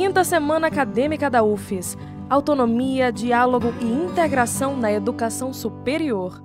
Quinta Semana Acadêmica da UFES. Autonomia, diálogo e integração na educação superior.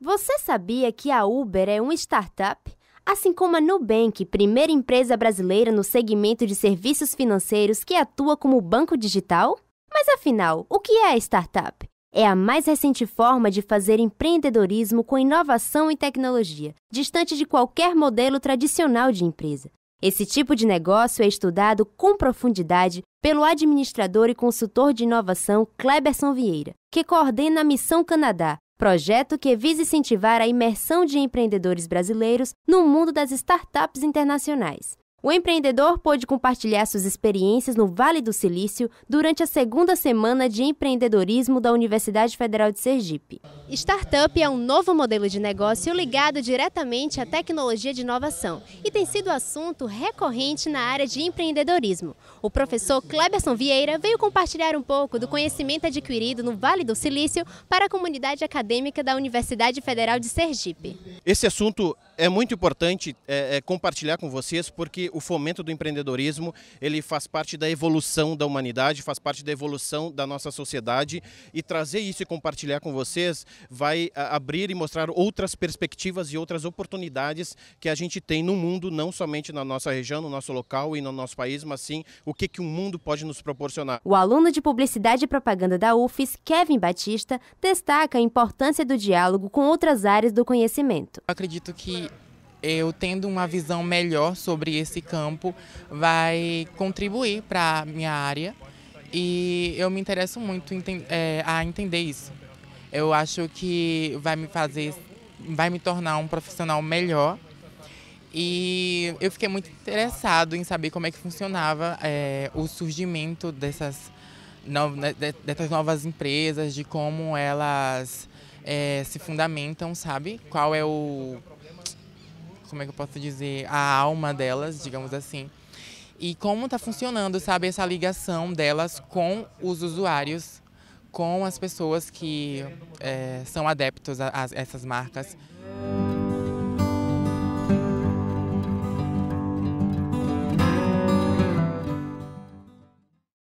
Você sabia que a Uber é uma startup? Assim como a Nubank, primeira empresa brasileira no segmento de serviços financeiros que atua como banco digital? Mas afinal, o que é a startup? É a mais recente forma de fazer empreendedorismo com inovação e tecnologia, distante de qualquer modelo tradicional de empresa. Esse tipo de negócio é estudado com profundidade pelo administrador e consultor de inovação Kleberson Vieira, que coordena a Missão Canadá, projeto que visa incentivar a imersão de empreendedores brasileiros no mundo das startups internacionais. O empreendedor pôde compartilhar suas experiências no Vale do Silício durante a segunda semana de empreendedorismo da Universidade Federal de Sergipe. Startup é um novo modelo de negócio ligado diretamente à tecnologia de inovação e tem sido assunto recorrente na área de empreendedorismo. O professor Cleberson Vieira veio compartilhar um pouco do conhecimento adquirido no Vale do Silício para a comunidade acadêmica da Universidade Federal de Sergipe. Esse assunto é muito importante é, é, compartilhar com vocês porque o fomento do empreendedorismo ele faz parte da evolução da humanidade, faz parte da evolução da nossa sociedade e trazer isso e compartilhar com vocês vai abrir e mostrar outras perspectivas e outras oportunidades que a gente tem no mundo, não somente na nossa região, no nosso local e no nosso país, mas sim o que, que o mundo pode nos proporcionar. O aluno de Publicidade e Propaganda da UFES, Kevin Batista, destaca a importância do diálogo com outras áreas do conhecimento. acredito que eu tendo uma visão melhor sobre esse campo vai contribuir para a minha área e eu me interesso muito é, a entender isso. Eu acho que vai me fazer, vai me tornar um profissional melhor e eu fiquei muito interessado em saber como é que funcionava é, o surgimento dessas, no, né, dessas novas empresas, de como elas é, se fundamentam, sabe? Qual é o como é que eu posso dizer, a alma delas, digamos assim. E como está funcionando, sabe, essa ligação delas com os usuários, com as pessoas que é, são adeptos a, a essas marcas.